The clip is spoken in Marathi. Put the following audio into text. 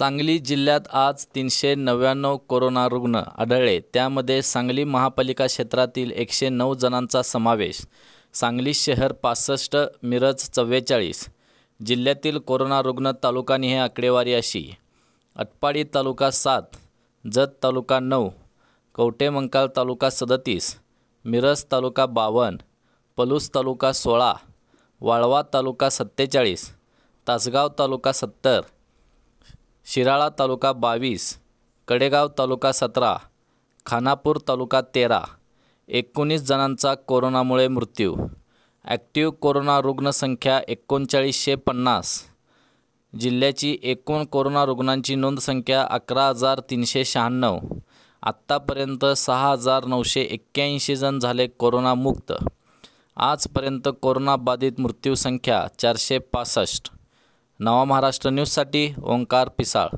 सांगली जिल्ह्यात आज तीनशे नव्याण्णव कोरोना रुग्ण आढळले त्यामध्ये सांगली महापालिका क्षेत्रातील एकशे नऊ जणांचा समावेश सांगली शहर पासष्ट मिरज चव्वेचाळीस जिल्ह्यातील कोरोना रुग्ण तालुकानी हे आकडेवारी अशी अटपाडी तालुका सात जत तालुका नऊ कवटेमंकाल तालुका सदतीस मिरज तालुका बावन्न पलूस तालुका सोळा वाळवा तालुका सत्तेचाळीस तासगाव तालुका सत्तर शिराळा तालुका बावीस कडेगाव तालुका सतरा खानापूर तालुका तेरा एकोणीस जणांचा कोरोनामुळे मृत्यू ॲक्टिव्ह कोरोना रुग्णसंख्या एकोणचाळीसशे पन्नास जिल्ह्याची एकूण कोरोना रुग्णांची संख्या अकरा हजार तीनशे शहाण्णव आत्तापर्यंत सहा हजार नऊशे एक्क्याऐंशी जण झाले कोरोनामुक्त आजपर्यंत कोरोनाबाधित मृत्यूसंख्या चारशे पासष्ट नवा महाराष्ट्र न्यूजसाठी ओंकार पिसाळ